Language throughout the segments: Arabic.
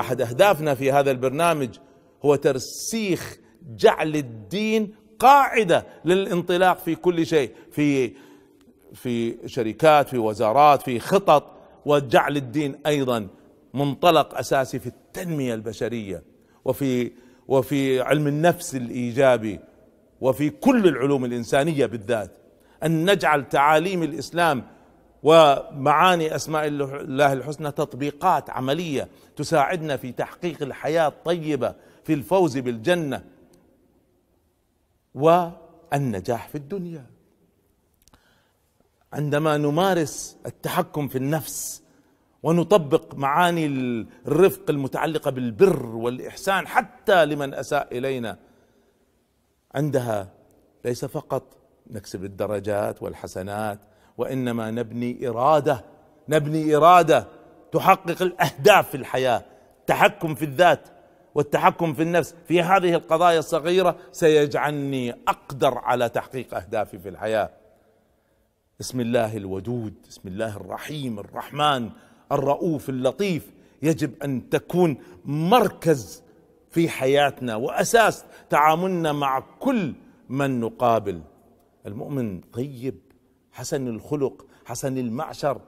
احد اهدافنا في هذا البرنامج هو ترسيخ جعل الدين قاعده للانطلاق في كل شيء في في شركات في وزارات في خطط وجعل الدين ايضا منطلق اساسي في التنميه البشريه وفي وفي علم النفس الايجابي وفي كل العلوم الانسانيه بالذات ان نجعل تعاليم الاسلام ومعاني اسماء الله الحسنى تطبيقات عمليه تساعدنا في تحقيق الحياه الطيبه في الفوز بالجنه والنجاح في الدنيا عندما نمارس التحكم في النفس ونطبق معاني الرفق المتعلقه بالبر والاحسان حتى لمن اساء الينا عندها ليس فقط نكسب الدرجات والحسنات وانما نبني اراده نبني اراده تحقق الاهداف في الحياه التحكم في الذات والتحكم في النفس في هذه القضايا الصغيره سيجعلني اقدر على تحقيق اهدافي في الحياه بسم الله الودود بسم الله الرحيم الرحمن الرؤوف اللطيف يجب ان تكون مركز في حياتنا واساس تعاملنا مع كل من نقابل المؤمن طيب حسن الخلق حسن المعشر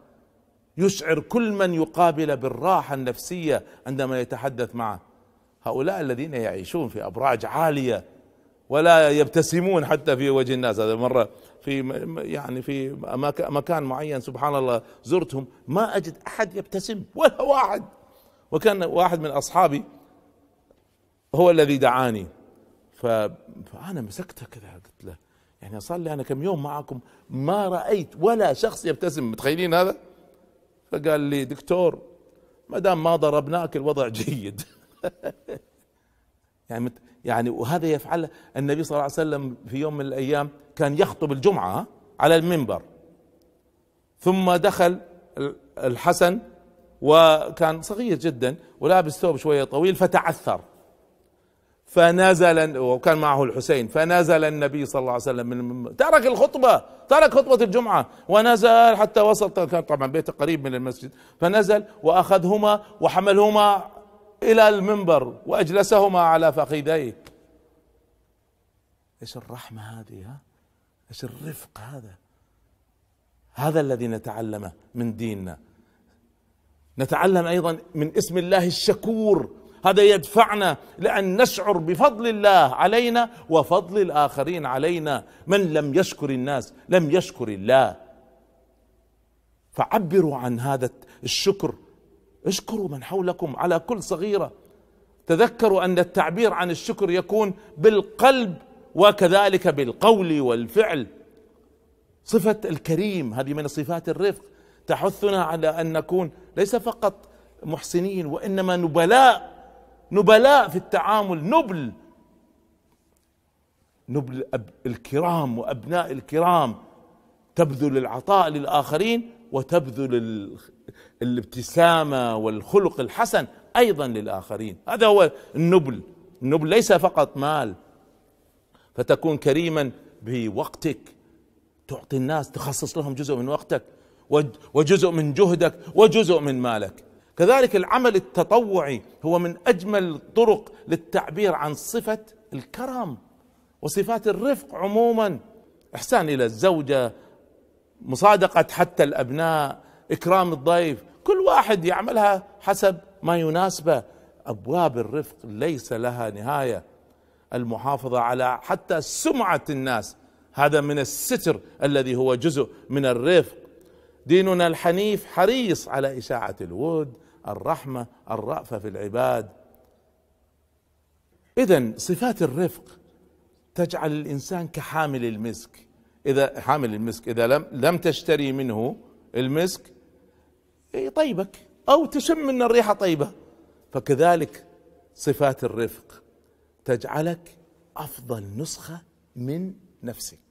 يشعر كل من يقابل بالراحه النفسيه عندما يتحدث معه هؤلاء الذين يعيشون في ابراج عاليه ولا يبتسمون حتى في وجه الناس هذا مره في يعني في مكان معين سبحان الله زرتهم ما اجد احد يبتسم ولا واحد وكان واحد من اصحابي هو الذي دعاني فانا مسكته كذا قلت له يعني صار لي انا كم يوم معكم ما رايت ولا شخص يبتسم متخيلين هذا فقال لي دكتور ما دام ما ضربناك الوضع جيد يعني يعني وهذا يفعله النبي صلى الله عليه وسلم في يوم من الايام كان يخطب الجمعه على المنبر ثم دخل الحسن وكان صغير جدا ولابس ثوب شويه طويل فتعثر فنزل وكان معه الحسين فنزل النبي صلى الله عليه وسلم من ترك الخطبة ترك خطبة الجمعة ونزل حتى وصل كان طبعا بيته قريب من المسجد فنزل وأخذهما وحملهما إلى المنبر وأجلسهما على فخذيه إيش الرحمة هذه ها إيش الرفق هذا هذا الذي نتعلمه من ديننا نتعلم أيضا من اسم الله الشكور هذا يدفعنا لان نشعر بفضل الله علينا وفضل الاخرين علينا من لم يشكر الناس لم يشكر الله فعبروا عن هذا الشكر اشكروا من حولكم على كل صغيره تذكروا ان التعبير عن الشكر يكون بالقلب وكذلك بالقول والفعل صفه الكريم هذه من صفات الرفق تحثنا على ان نكون ليس فقط محسنين وانما نبلاء نبلاء في التعامل نبل نبل الكرام وابناء الكرام تبذل العطاء للاخرين وتبذل الابتسامه والخلق الحسن ايضا للاخرين هذا هو النبل النبل ليس فقط مال فتكون كريما بوقتك تعطي الناس تخصص لهم جزء من وقتك وجزء من جهدك وجزء من مالك كذلك العمل التطوعي هو من اجمل الطرق للتعبير عن صفه الكرم وصفات الرفق عموما احسان الى الزوجه مصادقه حتى الابناء اكرام الضيف كل واحد يعملها حسب ما يناسبه ابواب الرفق ليس لها نهايه المحافظه على حتى سمعه الناس هذا من الستر الذي هو جزء من الرفق ديننا الحنيف حريص على اشاعه الود الرحمه الرافه في العباد اذا صفات الرفق تجعل الانسان كحامل المسك اذا حامل المسك اذا لم لم تشتري منه المسك يطيبك او تشم من الريحه طيبه فكذلك صفات الرفق تجعلك افضل نسخه من نفسك